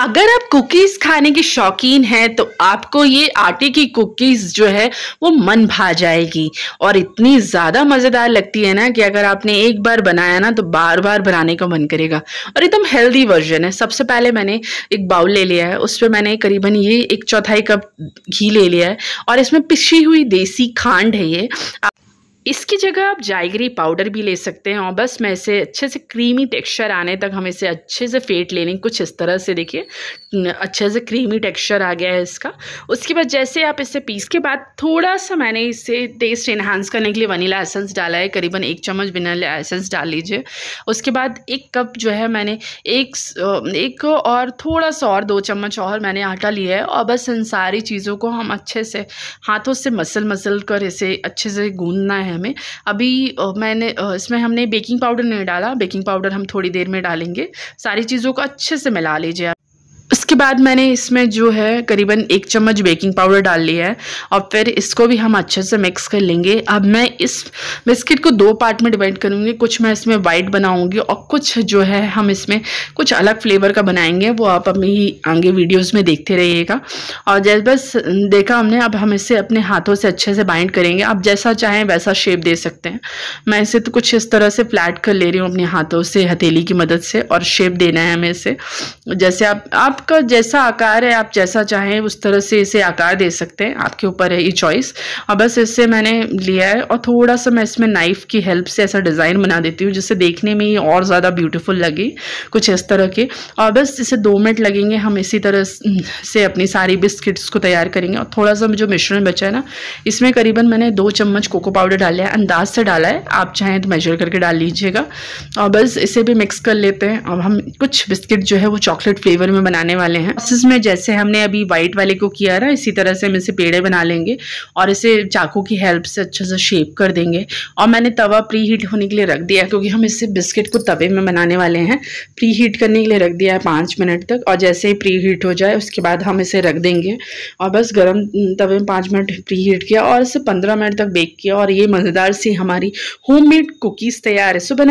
अगर आप कुकीज़ खाने के शौकीन हैं तो आपको ये आटे की कुकीज़ जो है वो मन भा जाएगी और इतनी ज़्यादा मज़ेदार लगती है ना कि अगर आपने एक बार बनाया ना तो बार बार बनाने का मन करेगा और एकदम हेल्दी वर्जन है सबसे पहले मैंने एक बाउल ले लिया है उस पर मैंने करीबन ये एक चौथाई कप घी ले लिया है और इसमें पिसी हुई देसी खांड है ये आप इसकी जगह आप जाइगरी पाउडर भी ले सकते हैं और बस मैं इसे अच्छे से क्रीमी टेक्सचर आने तक हम इसे अच्छे से ले लेने कुछ इस तरह से देखिए अच्छे से क्रीमी टेक्सचर आ गया है इसका उसके बाद जैसे आप इसे पीस के बाद थोड़ा सा मैंने इसे टेस्ट इन्हांस करने के लिए वनीला एसेंस डाला है करीबन एक चम्मच वनीला एसेंस डाल लीजिए उसके बाद एक कप जो है मैंने एक एक और थोड़ा सा और दो चम्मच और मैंने आटा लिया है और बस इन सारी चीज़ों को हम अच्छे से हाथों से मसल मसल कर इसे अच्छे से गूंदना है है हमें अभी मैंने इसमें हमने बेकिंग पाउडर नहीं डाला बेकिंग पाउडर हम थोड़ी देर में डालेंगे सारी चीज़ों को अच्छे से मिला लीजिए उसके बाद मैंने इसमें जो है करीबन एक चम्मच बेकिंग पाउडर डाल लिया है और फिर इसको भी हम अच्छे से मिक्स कर लेंगे अब मैं इस बिस्किट को दो पार्ट में डिवाइड करूँगी कुछ मैं इसमें वाइट बनाऊँगी और कुछ जो है हम इसमें कुछ अलग फ्लेवर का बनाएंगे वो आप अभी आगे वीडियोस में देखते रहिएगा और जैसे बस देखा हमने अब हम इसे अपने हाथों से अच्छे से बाइंड करेंगे आप जैसा चाहें वैसा शेप दे सकते हैं मैं इसे तो कुछ इस तरह से फ्लैट कर ले रही हूँ अपने हाथों से हथेली की मदद से और शेप देना है हमें इसे जैसे आप आप आपका जैसा आकार है आप जैसा चाहें उस तरह से इसे आकार दे सकते हैं आपके ऊपर है ये चॉइस और बस इससे मैंने लिया है और थोड़ा सा मैं इसमें नाइफ़ की हेल्प से ऐसा डिज़ाइन बना देती हूँ जिससे देखने में ये और ज़्यादा ब्यूटीफुल लगे कुछ इस तरह के और बस इसे दो मिनट लगेंगे हम इसी तरह से अपनी सारी बिस्किट्स को तैयार करेंगे और थोड़ा सा जो मिश्रण बचा है ना इसमें करीबन मैंने दो चम्मच कोको पाउडर डाला है अंदाज से डाला है आप चाहें तो मेजर करके डाल लीजिएगा और बस इसे भी मिक्स कर लेते हैं अब हम कुछ बिस्किट जो है वो चॉकलेट फ्लेवर में बनाए बनाने वाले हैं प्रोसेस में जैसे हमने अभी व्हाइट वाले को किया ना इसी तरह से हम इसे पेड़े बना लेंगे और इसे चाकू की हेल्प से अच्छे से शेप कर देंगे और मैंने तवा प्री हीट होने के लिए रख दिया क्योंकि हम इसे बिस्किट को तवे में बनाने वाले हैं प्री हीट करने के लिए रख दिया है पाँच मिनट तक और जैसे ही प्री हीट हो जाए उसके बाद हम इसे रख देंगे और बस गर्म तवे में पाँच मिनट प्री हीट किया और इसे पंद्रह मिनट तक बेक किया और ये मज़ेदार सी हमारी होममेड कुकीज़ तैयार है सो बनाए